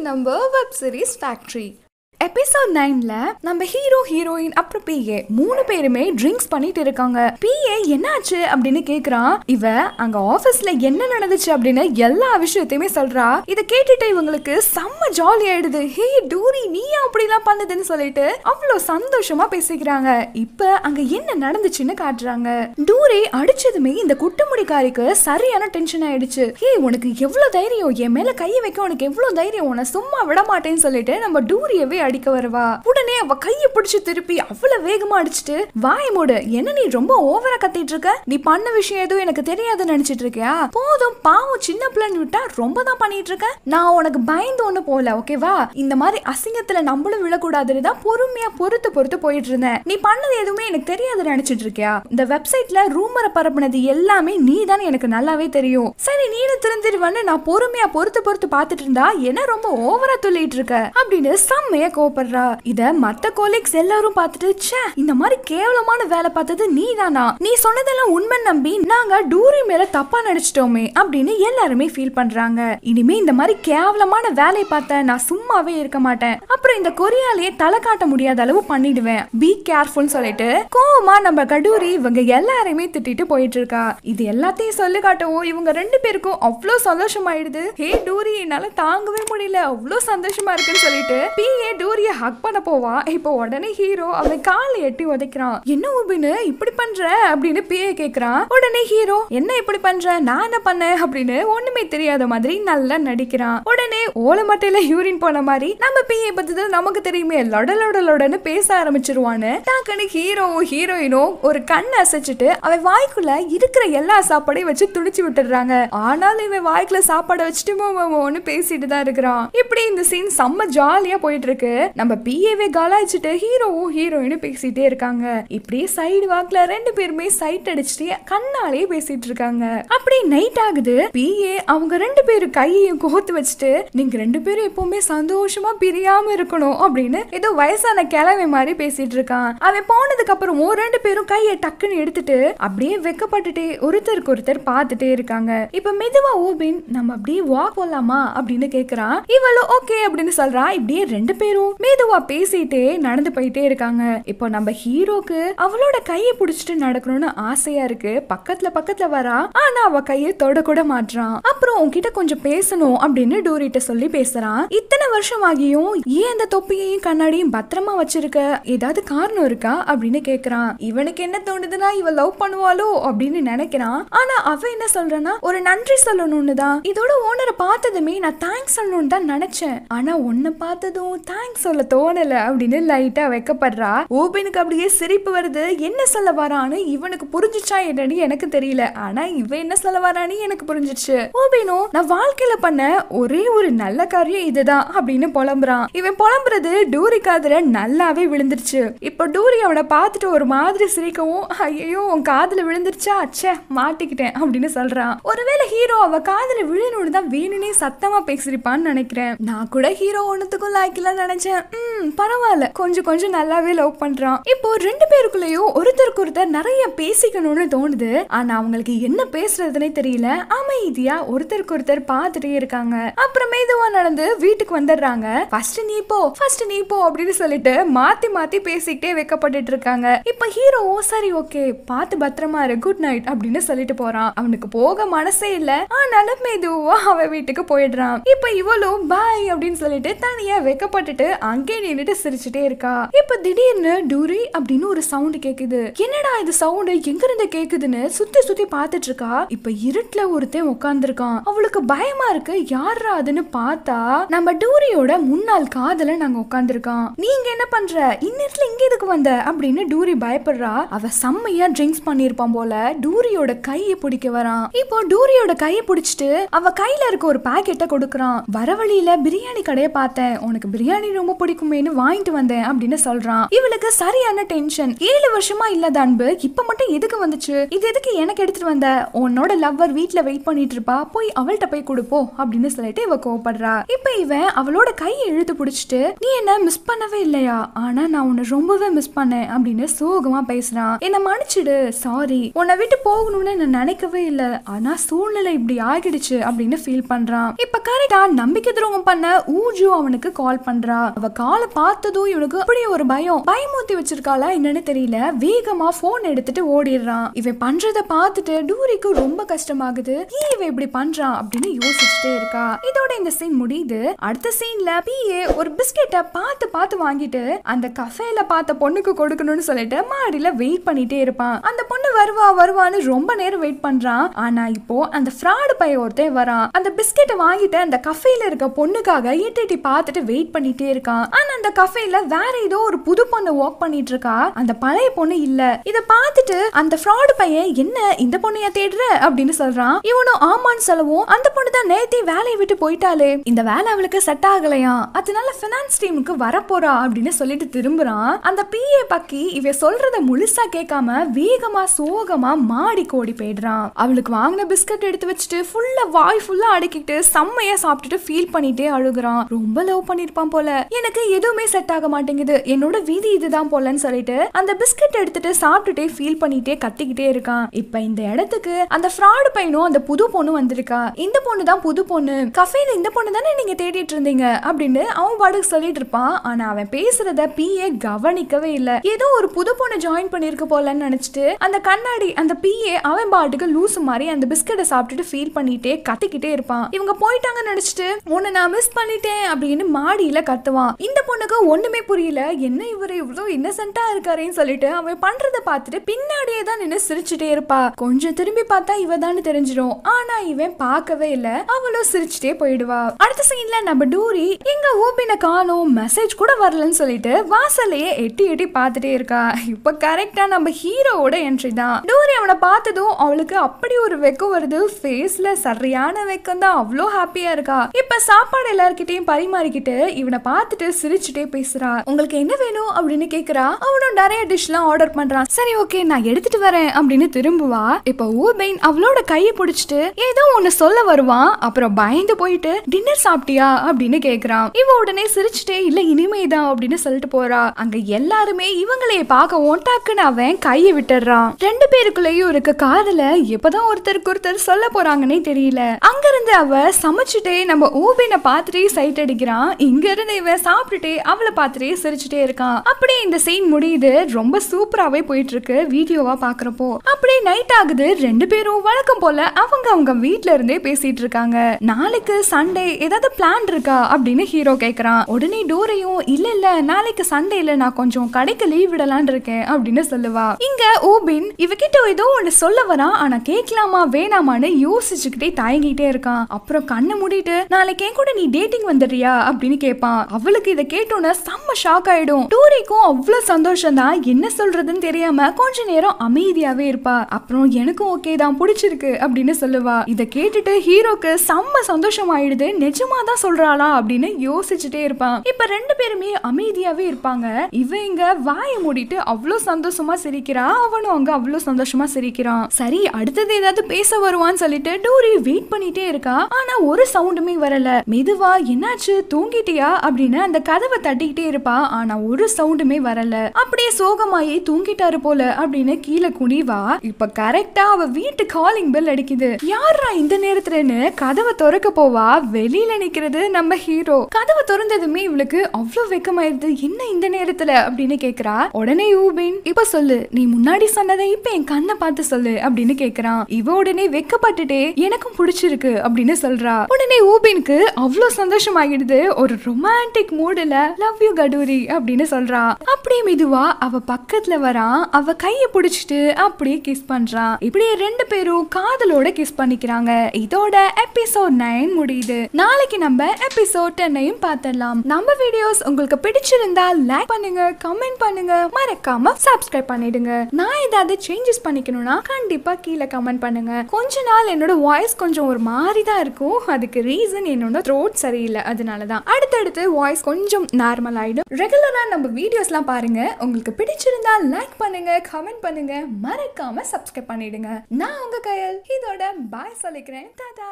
number web series Factory. Episode நைன்ல நம்ம hero heroine அப்புறம் பிஏ மூணு பேருமே ட்ரிங்க்ஸ் பண்ணிட்டு இருக்காங்க பிஏ என்னாச்சு அப்படின்னு கேக்குறான் இவ அங்க ஆபீஸ்ல என்ன நடந்துச்சு அப்படின்னு எல்லா விஷயத்தையுமே சொல்றா இத கேட்டுட்டு இவங்களுக்கு செம்ம ஜாலி ஆயிடுது ஹே டூரி நீ அப்படிலாம் பண்ணுதுன்னு சொல்லிட்டு அவ்வளோ சந்தோஷமா பேசிக்கிறாங்க இப்ப அங்க என்ன நடந்துச்சுன்னு காட்டுறாங்க டூரி அடிச்சதுமே இந்த குட்டுமுடிக்காரிக்கு சரியான டென்ஷன் ஆயிடுச்சு ஹே உனக்கு எவ்வளவு தைரியம் என் மேல கையை வைக்க உனக்கு எவ்வளவு தைரியம் உன சும்மா விட மாட்டேன்னு சொல்லிட்டு நம்ம டூரியவே அடிக்க வருவா உடனே அவ கையை பிடிச்சு திருப்பி அவ்வளவு வேகமா அடிச்சுட்டு வாய் மூடு என்ன நீ ரொம்ப ஓவரா கத்திட்டு இருக்க நீ பண்ண விஷயம் எதுவும் எனக்கு தெரியாதுன்னு நினைச்சிட்டு இருக்கியா போதும் பாவம் சின்ன பிள்ளைன்னு விட்டா ரொம்ப தான் பண்ணிட்டு இருக்க நான் உனக்கு பயந்து ஒண்ணு போல ஓகேவா இந்த மாதிரி அசிங்கத்துல நம்மளும் விழக்கூடாதுன்னு தான் பொறுமையா பொறுத்து பொறுத்து போயிட்டு இருந்தேன் நீ பண்ணது எதுவுமே எனக்கு தெரியாதுன்னு நினைச்சிட்டு இருக்கியா இந்த வெப்சைட்ல ரூமரை பரப்புனது எல்லாமே நீ தான் எனக்கு நல்லாவே தெரியும் சரி நீனு திருந்திருவன்னு நான் பொறுமையா பொறுத்து பொறுத்து பார்த்துட்டு இருந்தா என்ன ரொம்ப ஓவரா துள்ளிட்டு இருக்க அப்படின்னு செம்மையா கோவப்படுறா இத மத்த கோலீக்ஸ் எல்லாரும் பார்த்துட்டு ச்சே இந்த மாதிரி கேவலமான வேலை பார்த்தது நீ தானா நீ சொன்னதெல்லாம் உண்மை நம்பி நாங்க டூரி மேல தப்பா நடிச்சிட்டோமே அப்படின்னு எல்லாருமே ஃபீல் பண்றாங்க இனிமே இந்த மாதிரி கேவலமான வேலையை பார்த்த நான் சும்மாவே இருக்க மாட்டேன் அப்புறம் இந்த கொரியாலேயே தலை காட்ட முடியாத அளவு பண்ணிடுவேன் பி கேர்ஃபுல்னு சொல்லிட்டு கோவமா நம்ம கடூரி இவங்க எல்லாருமே திட்டிட்டு போயிட்டு இருக்கா இது எல்லாத்தையும் சொல்லி காட்டவும் இவங்க ரெண்டு பேருக்கும் அவ்வளோ சந்தோஷமாயிடுது ஹே டூரி என்னால தாங்கவே முடியல அவ்வளோ சந்தோஷமா இருக்குன்னு சொல்லிட்டு பி ஏ டூரி ஷியோரியை ஹக் பண்ண போவான் இப்போ உடனே ஹீரோ அவன் கால எட்டி உதைக்கிறான் என்ன உபின்னு இப்படி பண்ற அப்படின்னு பேய கேட்கிறான் உடனே ஹீரோ என்ன இப்படி பண்ற நான் என்ன பண்ணேன் அப்படின்னு ஒண்ணுமே தெரியாத மாதிரி நல்லா நடிக்கிறான் உடனே ஓலை மட்டையில யூரின் போன மாதிரி நம்ம பேயை பத்தி தான் நமக்கு தெரியுமே லொடலொடலோடன்னு பேச ஆரம்பிச்சிருவானு டாக்குன்னு ஹீரோவும் ஹீரோயினும் ஒரு கண் அசைச்சிட்டு அவன் வாய்க்குள்ள இருக்கிற எல்லா சாப்பாடையும் வச்சு துடிச்சு விட்டுடுறாங்க ஆனாலும் இவன் வாய்க்குள்ள சாப்பாடை வச்சுட்டு மோமோன்னு பேசிட்டு தான் இருக்கிறான் இப்படி இந்த சீன் செம்ம ஜாலியா போயிட்டு இருக்கு நம்ம பிஏவே கலாய்ச்சிட்டு ஹீரோவும் ஹீரோயினும் பேசிட்டே இருக்காங்க இப்படியே சைடு வாக்குல ரெண்டு பேருமே சைட் அடிச்சுட்டு கண்ணாலே பேசிட்டு இருக்காங்க அப்படி நைட் ஆகுது பிஏ அவங்க ரெண்டு பேரும் கையையும் கோத்து வச்சுட்டு நீங்க ரெண்டு பேரும் எப்பவுமே சந்தோஷமா பிரியாம இருக்கணும் அப்படின்னு ஏதோ வயசான கிழவி மாதிரி பேசிட்டு இருக்கான் அவன் போனதுக்கு அப்புறம் ரெண்டு பேரும் கையை டக்குன்னு எடுத்துட்டு அப்படியே வெக்கப்பட்டுட்டே ஒருத்தருக்கு ஒருத்தர் பார்த்துட்டே இருக்காங்க இப்ப மெதுவா ஓபின் நம்ம அப்படியே வாக் போலாமா அப்படின்னு கேக்குறான் இவளோ ஓகே அப்படின்னு சொல்றா இப்படியே ரெண்டு பேரும் மெதுவா பேசிட்டே நடந்து போயிட்டே இருக்காங்க இப்போ நம்ம ஹீரோக்கு அவளோட கையை பிடிச்சிட்டு நடக்கணும்னு ஆசையா இருக்கு பக்கத்துல பக்கத்துல வரா ஆனா அவ கையை தொடக்கூட மாட்டான் அப்புறம் உன்கிட்ட கொஞ்சம் பேசணும் அப்படின்னு டூரிட்ட சொல்லி பேசுறான் இத்தனை வருஷம் ஆகியும் ஏன் அந்த தொப்பியையும் கண்ணாடியும் பத்திரமா வச்சிருக்க ஏதாவது காரணம் இருக்கா அப்படின்னு கேக்குறான் இவனுக்கு என்ன தோணுதுன்னா இவ லவ் பண்ணுவாளோ அப்படின்னு நினைக்கிறான் ஆனா அவ என்ன சொல்றனா ஒரு நன்றி சொல்லணும்னு தான் இதோட ஓனரை பார்த்ததுமே நான் தேங்க்ஸ் சொல்லணும்னு தான் நினைச்சேன் ஆனா உன்னை பார்த்ததும் தேங்க்ஸ் சொல்ல தோணல அப்படின்னு லைட்டாக வைக்கப்படுறா ஓபனுக்கு அப்படியே சிரிப்பு வருது என்ன சொல்ல வரான்னு இவனுக்கு புரிஞ்சிச்சா என்னன்னு எனக்கு தெரியல ஆனால் இவன் என்ன சொல்ல வரான்னு எனக்கு புரிஞ்சிச்சு ஓபினோ நான் வாழ்க்கையில் பண்ண ஒரே ஒரு நல்ல காரியம் இதுதான் அப்படின்னு புலம்புறான் இவன் புலம்புறது டூரி காதல நல்லாவே விழுந்துருச்சு இப்போ டூரி அவனை பார்த்துட்டு ஒரு மாதிரி சிரிக்கவும் ஐயோ உன் காதில் விழுந்துருச்சா அச்சே மாட்டிக்கிட்டேன் அப்படின்னு சொல்றான் ஒருவேளை ஹீரோ அவ காதில் விழுன்னு தான் வேணும்னே சத்தமா பேசிருப்பான்னு நினைக்கிறேன் நான் கூட ஹீரோ ஒன்றுத்துக்கும் லாய்க்கெல்லாம் நினைச்சு நினைச்சேன் ம் பரவாயில்ல கொஞ்சம் கொஞ்சம் நல்லாவே லவ் பண்றான் இப்போ ரெண்டு பேருக்குள்ளேயும் ஒருத்தருக்கு ஒருத்தர் நிறைய பேசிக்கணும்னு தோணுது ஆனா அவங்களுக்கு என்ன பேசுறதுனே தெரியல அமைதியா ஒருத்தருக்கு ஒருத்தர் பார்த்துட்டே இருக்காங்க அப்புறம் மெதுவா நடந்து வீட்டுக்கு வந்துடுறாங்க ஃபர்ஸ்ட் நீ போ ஃபர்ஸ்ட் நீ போ அப்படின்னு சொல்லிட்டு மாத்தி மாத்தி பேசிக்கிட்டே வைக்கப்பட்டுட்டு இருக்காங்க இப்ப ஹீரோவும் சரி ஓகே பார்த்து பத்திரமா இரு குட் நைட் அப்படின்னு சொல்லிட்டு போறான் அவனுக்கு போக மனசே இல்ல ஆனாலும் மெதுவா அவன் வீட்டுக்கு போயிடுறான் இப்போ இவளும் பாய் அப்படின்னு சொல்லிட்டு தனியா வைக்கப்பட்டுட்டு அங்கே நின்றுட்டு சிரிச்சுட்டே இருக்கா இப்ப திடீர்னு டூரி அப்படின்னு ஒரு சவுண்ட் கேக்குது என்னடா இது சவுண்ட் எங்க இருந்து கேக்குதுன்னு சுத்தி சுத்தி பாத்துட்டு இருக்கா இப்ப இருட்டுல ஒருத்தன் உட்கார்ந்துருக்கான் அவளுக்கு பயமா இருக்கு யாரா அதுன்னு பார்த்தா நம்ம டூரியோட முன்னாள் காதல நாங்க உட்காந்துருக்கோம் நீங்க என்ன பண்ற இந்நேரத்துல இங்க எதுக்கு வந்த அப்படின்னு டூரி பயப்படுறா அவ செம்மையா ட்ரிங்க்ஸ் பண்ணிருப்பான் போல டூரியோட கையை பிடிக்க வரான் இப்போ டூரியோட கையை பிடிச்சிட்டு அவ கையில இருக்க ஒரு பாக்கெட்டை கொடுக்கறான் வர வழியில பிரியாணி கடையை பார்த்தேன் உனக்கு பிரியாணி ரொம்ப பிடிக்குமேனு வாங்கிட்டு வந்தேன் அப்படின்னு சொல்றான் இவளுக்கு சரியான டென்ஷன் ஏழு வருஷமா இல்லாத அன்பு இப்ப மட்டும் எதுக்கு வந்துச்சு இது எதுக்கு எனக்கு எடுத்துட்டு வந்த உன்னோட லவ்வர் வீட்டுல வெயிட் பண்ணிட்டு இருப்பா போய் அவள்கிட்ட போய் கொடுப்போம் அப்படின்னு சொல்லிட்டு இவ கோவப்படுறா இப்ப இவன் அவளோட கையை இழுத்து பிடிச்சிட்டு நீ என்ன மிஸ் பண்ணவே இல்லையா ஆனா நான் உன்னை ரொம்பவே மிஸ் பண்ணேன் அப்படின்னு சோகமா பேசுறான் என்ன மன்னிச்சிடு சாரி உன்னை விட்டு போகணும்னு நான் நினைக்கவே இல்லை ஆனா சூழ்நிலை இப்படி ஆகிடுச்சு அப்படின்னு ஃபீல் பண்றான் இப்ப கரெக்டா நம்பிக்கை துரோகம் பண்ண ஊஜு அவனுக்கு கால் பண்றா அவ காலை பார்த்ததும் இவனுக்கு அப்படியே ஒரு பயம் பயமூத்தி வச்சிருக்காளா என்னன்னு தெரியல வேகமா போன் எடுத்துட்டு ஓடிடுறான் இவன் பண்றத பார்த்துட்டு டூரிக்கு ரொம்ப கஷ்டமாகுது ஏன் இவன் இப்படி பண்றான் அப்படின்னு யோசிச்சுட்டே இருக்கா இதோட இந்த சீன் முடியுது அடுத்த சீன்ல பிஏ ஒரு பிஸ்கெட்டை பார்த்து பார்த்து வாங்கிட்டு அந்த கஃபேல பார்த்த பொண்ணுக்கு கொடுக்கணும்னு சொல்லிட்டு மாடியில வெயிட் பண்ணிட்டே இருப்பான் அந்த பொண்ணு வருவா வருவான்னு ரொம்ப நேரம் வெயிட் பண்றான் ஆனா இப்போ அந்த ஃப்ராடு பைய ஒருத்தன் வரான் அந்த பிஸ்கெட்டை வாங்கிட்டு அந்த கஃபேல இருக்க பொண்ணுக்காக இட்டி பார்த்துட்டு வெயிட் பண்ணிட்டே இருக்கான் ஆனா அந்த கஃபேல வேற ஏதோ ஒரு புது பொண்ணு வாக் பண்ணிட்டு இருக்கா அந்த பழைய பொண்ணு இல்ல இத பார்த்துட்டு அந்த ஃப்ராடு பையன் என்ன இந்த பொண்ணைய தேடுற அப்படின்னு சொல்றான் இவனும் ஆமான்னு சொல்லவும் அந்த பொண்ணு தான் நேத்தி வேலையை விட்டு போயிட்டாளே இந்த வேலை அவளுக்கு செட் ஆகலையா அதனால பினான்ஸ் டீமுக்கு வரப்போறா அப்படின்னு சொல்லிட்டு திரும்புறான் அந்த பிஏ பக்கி இவ சொல்றத முழுசா கேட்காம வேகமா சோகமா மாடி கோடி போயிடுறான் அவளுக்கு வாங்கின பிஸ்கட் எடுத்து வச்சுட்டு ஃபுல்லா வாய் ஃபுல்லா அடக்கிட்டு செம்மையா சாப்பிட்டுட்டு ஃபீல் பண்ணிட்டே அழுகுறான் ரொம்ப லவ் பண்ணிருப்பான் போல எனக்கு எதுவுமே செட் ஆக மாட்டேங்குது என்னோட வீதி இதுதான் போலன்னு சொல்லிட்டு அந்த பிஸ்கட் எடுத்துட்டு சாப்பிட்டுட்டே ஃபீல் பண்ணிட்டே கத்திக்கிட்டே இருக்கான் இப்ப இந்த இடத்துக்கு அந்த ஃப்ராடு பையனும் அந்த புது பொண்ணு வந்திருக்கா இந்த பொண்ணு தான் புது பொண்ணு கஃபேல இந்த பொண்ணு தானே நீங்க தேடிட்டு இருந்தீங்க அப்படின்னு அவன் பாட்டுக்கு சொல்லிட்டு இருப்பான் ஆனா அவன் பேசுறத பிஏ கவனிக்கவே இல்ல ஏதோ ஒரு புது பொண்ணு ஜாயின் பண்ணிருக்க போலன்னு நினைச்சிட்டு அந்த கண்ணாடி அந்த பிஏ அவன் பாட்டுக்கு லூஸ் மாதிரி அந்த பிஸ்கட்டை சாப்பிட்டுட்டு ஃபீல் பண்ணிட்டே கத்திக்கிட்டே இருப்பான் இவங்க போயிட்டாங்கன்னு நினைச்சிட்டு உன்னை நான் மிஸ் பண்ணிட்டேன் அப்படின்னு மாடியில கத்துவான் பண்ணுவான் இந்த பொண்ணுக்கு ஒண்ணுமே புரியல என்ன இவரு இவ்வளவு இன்னசென்ட்டா இருக்காருன்னு சொல்லிட்டு அவன் பண்றதை பார்த்துட்டு பின்னாடியே தான் நின்னு சிரிச்சுட்டே இருப்பா கொஞ்சம் திரும்பி பார்த்தா இவ தான் தெரிஞ்சிடும் ஆனா இவன் பார்க்கவே இல்ல அவளும் சிரிச்சுட்டே போயிடுவா அடுத்த சீன்ல நம்ம டூரி எங்க ஓபின காணும் மெசேஜ் கூட வரலன்னு சொல்லிட்டு வாசலையே எட்டி எட்டி பார்த்துட்டே இருக்கா இப்ப கரெக்டா நம்ம ஹீரோவோட என்ட்ரி தான் டூரி அவனை பார்த்ததும் அவளுக்கு அப்படி ஒரு வெக்கம் வருது ஃபேஸ்ல சரியான வெக்கம் தான் அவ்வளோ ஹாப்பியா இருக்கா இப்ப சாப்பாடு எல்லார்கிட்டயும் பரிமாறிக்கிட்டு இவனை பார்த்து பார்த்துட்டு சிரிச்சுட்டே பேசுறான் உங்களுக்கு என்ன வேணும் அப்படின்னு கேக்குறா அவனும் நிறைய டிஷ்லாம் ஆர்டர் பண்றான் சரி ஓகே நான் எடுத்துட்டு வரேன் அப்படின்னு திரும்புவா இப்போ ஊபெயின் அவளோட கையை பிடிச்சிட்டு ஏதோ ஒன்னு சொல்ல வருவான் அப்புறம் பயந்து போயிட்டு டின்னர் சாப்பிட்டியா அப்படின்னு கேக்குறான் இவ உடனே சிரிச்சுட்டே இல்ல இனிமேதான் அப்படின்னு சொல்லிட்டு போறா அங்க எல்லாருமே இவங்களையே பார்க்கவும் டக்குன்னு அவன் கையை விட்டுறான் ரெண்டு பேருக்குள்ளேயும் இருக்க காதல எப்பதான் ஒருத்தருக்கு ஒருத்தர் சொல்ல போறாங்கன்னே தெரியல அங்கிருந்து அவ சமைச்சிட்டே நம்ம ஊபெயினை பார்த்துட்டே சைட் அடிக்கிறான் இங்க இருந்து இவன் சாப்பிட்டுட்டே அவளை பார்த்துட்டே சிரிச்சுட்டே இருக்கான் அப்படியே இந்த சீன் முடியுது ரொம்ப சூப்பராகவே போயிட்டு இருக்கு வீடியோவா பாக்குறப்போ அப்படியே நைட் ஆகுது ரெண்டு பேரும் வழக்கம் போல அவங்க அவங்க வீட்ல இருந்தே பேசிட்டு இருக்காங்க நாளைக்கு சண்டே ஏதாவது பிளான் இருக்கா அப்படின்னு ஹீரோ கேட்கறான் உடனே டோரையும் இல்ல இல்ல நாளைக்கு இல்ல நான் கொஞ்சம் கடைக்கு லீவ் விடலான் இருக்கேன் அப்படின்னு சொல்லுவா இங்க ஓபின் இவகிட்ட ஏதோ ஒண்ணு சொல்ல வரான் ஆனா கேட்கலாமா வேணாமான்னு யோசிச்சுக்கிட்டே தயங்கிட்டே இருக்கான் அப்புறம் கண்ணு மூடிட்டு நாளைக்கு என் கூட நீ டேட்டிங் வந்துடுறியா அப்படின்னு கேட்பான் அவளுக்கு இதை கேட்டோன்னே செம்ம ஷாக் ஆயிடும் டூரிக்கும் அவ்வளோ சந்தோஷம் தான் என்ன சொல்றதுன்னு தெரியாம கொஞ்ச நேரம் அமைதியாவே இருப்பா அப்புறம் எனக்கும் ஓகே தான் பிடிச்சிருக்கு அப்படின்னு சொல்லுவா இதை கேட்டுட்டு ஹீரோக்கு செம்ம சந்தோஷம் ஆயிடுது நிஜமா தான் சொல்றாளா அப்படின்னு யோசிச்சுட்டே இருப்பான் இப்ப ரெண்டு பேருமே அமைதியாவே இருப்பாங்க இவங்க இங்க வாய மூடிட்டு அவ்வளோ சந்தோஷமா சிரிக்கிறா அவனும் அங்க அவ்வளோ சந்தோஷமா சிரிக்கிறான் சரி அடுத்தது ஏதாவது பேச வருவான்னு சொல்லிட்டு டூரி வெயிட் பண்ணிட்டே இருக்கா ஆனா ஒரு சவுண்டுமே வரல மெதுவா என்னாச்சு தூங்கிட்டியா அப்படின்னு அப்படின்னு அந்த கதவை தட்டிக்கிட்டே இருப்பா ஆனா ஒரு சவுண்டுமே வரல அப்படியே சோகமாயி தூங்கிட்டாரு போல அப்படின்னு கீழே குனிவா இப்ப கரெக்டா அவ வீட்டு காலிங் பெல் அடிக்குது யாரா இந்த நேரத்துலன்னு கதவை திறக்க போவா வெளியில நிக்கிறது நம்ம ஹீரோ கதவை திறந்ததுமே இவளுக்கு அவ்வளவு வெக்கமாயிருது என்ன இந்த நேரத்துல அப்படின்னு கேக்குறா உடனே யூபின் இப்ப சொல்லு நீ முன்னாடி சொன்னதை இப்ப என் கண்ணை பார்த்து சொல்லு அப்படின்னு கேக்குறான் இவ உடனே வெக்கப்பட்டுட்டே எனக்கும் பிடிச்சிருக்கு அப்படின்னு சொல்றா உடனே ஊபினுக்கு அவ்வளவு சந்தோஷம் ஆகிடுது ஒரு ரொமான்டிக் ரொமான்டிக் மூடுல லவ் யூ கடூரி அப்படின்னு சொல்றான் அப்படியே மெதுவா அவ பக்கத்துல வரான் அவ கைய பிடிச்சிட்டு அப்படியே கிஸ் பண்றான் இப்படியே ரெண்டு பேரும் காதலோட கிஸ் பண்ணிக்கிறாங்க இதோட எபிசோட் நைன் முடியுது நாளைக்கு நம்ம எபிசோட் டென்னையும் பார்த்துடலாம் நம்ம வீடியோஸ் உங்களுக்கு பிடிச்சிருந்தா லைக் பண்ணுங்க கமெண்ட் பண்ணுங்க மறக்காம சப்ஸ்கிரைப் பண்ணிடுங்க நான் ஏதாவது சேஞ்சஸ் பண்ணிக்கணும்னா கண்டிப்பா கீழே கமெண்ட் பண்ணுங்க கொஞ்ச நாள் என்னோட வாய்ஸ் கொஞ்சம் ஒரு மாதிரி தான் இருக்கும் அதுக்கு ரீசன் என்னோட த்ரோட் சரியில்லை அதனால தான் அடுத்தடுத்து வாய்ஸ் வாய்ஸ் கொஞ்சம் நார்மல் ஆகிடும் ரெகுலராக நம்ம வீடியோஸ்லாம் பாருங்க உங்களுக்கு பிடிச்சிருந்தா லைக் பண்ணுங்க கமெண்ட் பண்ணுங்க மறக்காம சப்ஸ்கிரைப் பண்ணிடுங்க நான் உங்க கையல் இதோட பாய் சொல்லிக்கிறேன் டாடா